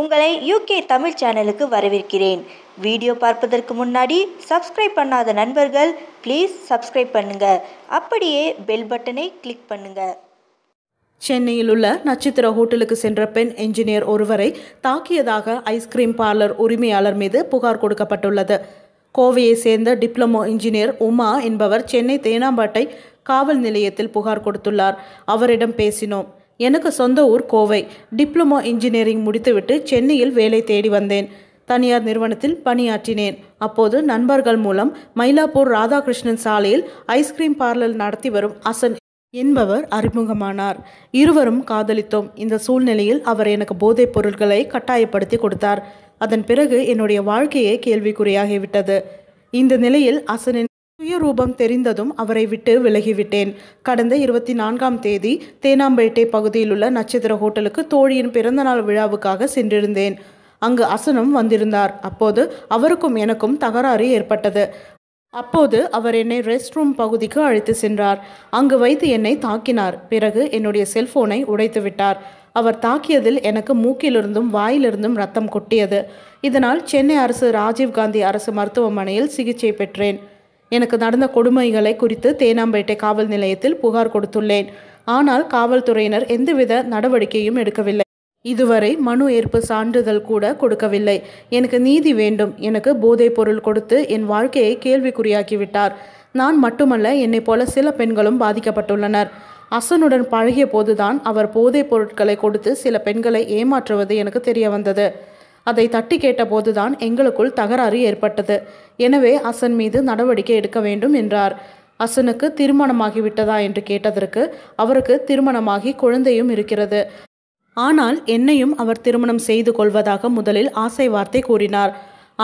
உங்களை யூகே தமிழ் சேனலுக்கு வரவேற்கிறேன் வீடியோ பார்ப்பதற்கு முன்னாடி சப்ஸ்கிரைப் பண்ணாத நண்பர்கள் ப்ளீஸ் சப்ஸ்கிரைப் பண்ணுங்க அப்படியே பெல் பட்டனை கிளிக் பண்ணுங்க சென்னையில் உள்ள நட்சத்திர ஹோட்டலுக்கு சென்ற பெண் என்ஜினியர் ஒருவரை தாக்கியதாக ஐஸ்கிரீம் பார்லர் உரிமையாளர் மீது புகார் கொடுக்கப்பட்டுள்ளது கோவையை சேர்ந்த டிப்ளமோ இன்ஜினியர் உமா என்பவர் சென்னை தேனாம்பாட்டை காவல் நிலையத்தில் புகார் கொடுத்துள்ளார் அவரிடம் பேசினோம் எனக்கு சொந்த ஊர் கோவை டிப்ளமோ இன்ஜினியரிங் முடித்துவிட்டு சென்னையில் வேலை தேடி வந்தேன் தனியார் நிறுவனத்தில் பணியாற்றினேன் அப்போது நண்பர்கள் மூலம் மயிலாப்பூர் ராதாகிருஷ்ணன் சாலையில் ஐஸ்கிரீம் பார்லர் நடத்தி வரும் அசன் என்பவர் அறிமுகமானார் இருவரும் காதலித்தோம் இந்த சூழ்நிலையில் அவர் எனக்கு போதைப் பொருட்களை கட்டாயப்படுத்தி கொடுத்தார் அதன் பிறகு என்னுடைய வாழ்க்கையே கேள்விக்குறியாகிவிட்டது இந்த நிலையில் அசனின் புதிய ரூபம் தெரிந்ததும் அவரை விட்டு விலகிவிட்டேன் கடந்த இருபத்தி நான்காம் தேதி தேனாம்பேட்டை பகுதியிலுள்ள நட்சத்திர ஹோட்டலுக்கு தோழியின் பிறந்தநாள் விழாவுக்காக சென்றிருந்தேன் அங்கு அசனும் வந்திருந்தார் அப்போது அவருக்கும் எனக்கும் தகராறு ஏற்பட்டது அப்போது அவர் என்னை ரெஸ்ட் ரூம் பகுதிக்கு அழைத்து சென்றார் அங்கு வைத்து என்னை தாக்கினார் பிறகு என்னுடைய செல்போனை உடைத்து விட்டார் அவர் தாக்கியதில் எனக்கு மூக்கிலிருந்தும் வாயிலிருந்தும் ரத்தம் கொட்டியது இதனால் சென்னை அரசு ராஜீவ்காந்தி அரசு மருத்துவமனையில் சிகிச்சை பெற்றேன் எனக்கு நடந்த கொடுமைகளை குறித்து தேனாம்பேட்டை காவல் நிலையத்தில் புகார் கொடுத்துள்ளேன் ஆனால் காவல்துறையினர் எந்தவித நடவடிக்கையும் எடுக்கவில்லை இதுவரை மனு ஏற்பு சான்றிதழ் கூட கொடுக்கவில்லை எனக்கு நீதி வேண்டும் எனக்கு போதைப் பொருள் கொடுத்து என் வாழ்க்கையை கேள்விக்குறியாக்கிவிட்டார் நான் மட்டுமல்ல என்னை போல சில பெண்களும் பாதிக்கப்பட்டுள்ளனர் அசனுடன் பழகிய போதுதான் அவர் போதைப் பொருட்களை கொடுத்து சில பெண்களை ஏமாற்றுவது எனக்கு தெரிய வந்தது அதை தட்டி கேட்டபோதுதான் எங்களுக்குள் தகராறு ஏற்பட்டது எனவே அசன் மீது நடவடிக்கை எடுக்க வேண்டும் என்றார் அசனுக்கு திருமணமாகிவிட்டதா என்று கேட்டதற்கு அவருக்கு திருமணமாகி குழந்தையும் இருக்கிறது ஆனால் என்னையும் அவர் திருமணம் செய்து கொள்வதாக முதலில் ஆசை வார்த்தை கூறினார்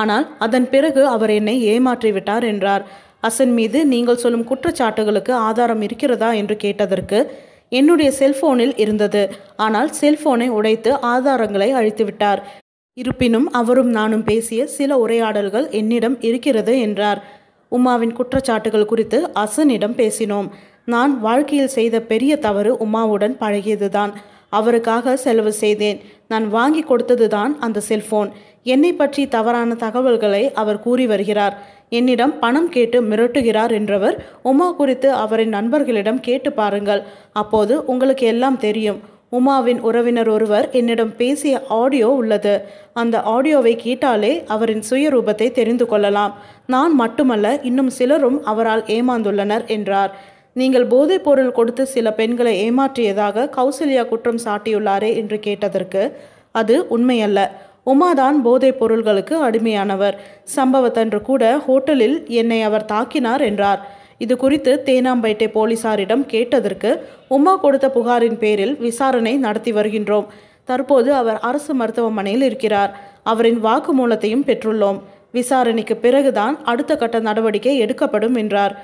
ஆனால் அதன் பிறகு அவர் என்னை ஏமாற்றிவிட்டார் என்றார் அசன் மீது நீங்கள் சொல்லும் குற்றச்சாட்டுகளுக்கு ஆதாரம் இருக்கிறதா என்று கேட்டதற்கு என்னுடைய செல்போனில் இருந்தது ஆனால் செல்போனை உடைத்து ஆதாரங்களை அழித்துவிட்டார் இருப்பினும் அவரும் நானும் பேசிய சில உரையாடல்கள் என்னிடம் இருக்கிறது என்றார் உமாவின் குற்றச்சாட்டுகள் குறித்து அசனிடம் பேசினோம் நான் வாழ்க்கையில் செய்த பெரிய தவறு உமாவுடன் பழகியதுதான் அவருக்காக செலவு செய்தேன் நான் வாங்கி கொடுத்தது தான் அந்த செல்போன் என்னை பற்றி தவறான தகவல்களை அவர் கூறி வருகிறார் என்னிடம் பணம் கேட்டு மிரட்டுகிறார் என்றவர் உமா குறித்து அவரின் நண்பர்களிடம் கேட்டு பாருங்கள் அப்போது உங்களுக்கு எல்லாம் தெரியும் உமாவின் உறவினர் ஒருவர் என்னிடம் பேசிய ஆடியோ உள்ளது அந்த ஆடியோவை கேட்டாலே அவரின் சுயரூபத்தை தெரிந்து கொள்ளலாம் நான் மட்டுமல்ல இன்னும் சிலரும் அவரால் ஏமாந்துள்ளனர் என்றார் நீங்கள் போதைப் பொருள் கொடுத்து சில பெண்களை ஏமாற்றியதாக கௌசல்யா குற்றம் சாட்டியுள்ளாரே என்று கேட்டதற்கு அது உண்மையல்ல உமாதான் போதைப் பொருள்களுக்கு அடிமையானவர் சம்பவத்தன்று கூட ஹோட்டலில் என்னை அவர் தாக்கினார் என்றார் இது குறித்து தேனாம்பேட்டை போலீசாரிடம் கேட்டதற்கு உமா கொடுத்த புகாரின் பேரில் விசாரணை நடத்தி வருகின்றோம் தற்போது அவர் அரசு மருத்துவமனையில் இருக்கிறார் அவரின் வாக்குமூலத்தையும் பெற்றுள்ளோம் விசாரணைக்கு பிறகுதான் அடுத்த கட்ட நடவடிக்கை எடுக்கப்படும் என்றார்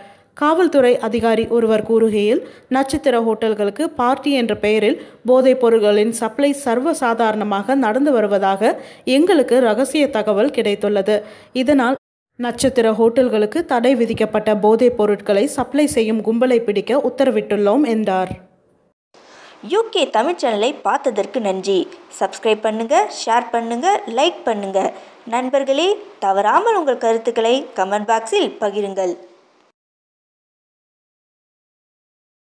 காவல்துறை அதிகாரி ஒருவர் கூறுகையில் நட்சத்திர ஹோட்டல்களுக்கு பார்ட்டி என்ற பெயரில் போதைப் பொருட்களின் சப்ளை சர்வசாதாரணமாக நடந்து வருவதாக எங்களுக்கு ரகசிய தகவல் கிடைத்துள்ளது இதனால் நட்சத்திர ஹோட்டல்களுக்கு தடை விதிக்கப்பட்ட போதைப் பொருட்களை சப்ளை செய்யும் கும்பலை பிடிக்க உத்தரவிட்டுள்ளோம் என்றார் யூகே தமிழ் சேனலை பார்த்ததற்கு நன்றி சப்ஸ்கிரைப் பண்ணுங்கள் ஷேர் பண்ணுங்கள் லைக் பண்ணுங்கள் நண்பர்களே தவறாமல் உங்கள் கருத்துக்களை கமெண்ட் பாக்ஸில் பகிருங்கள்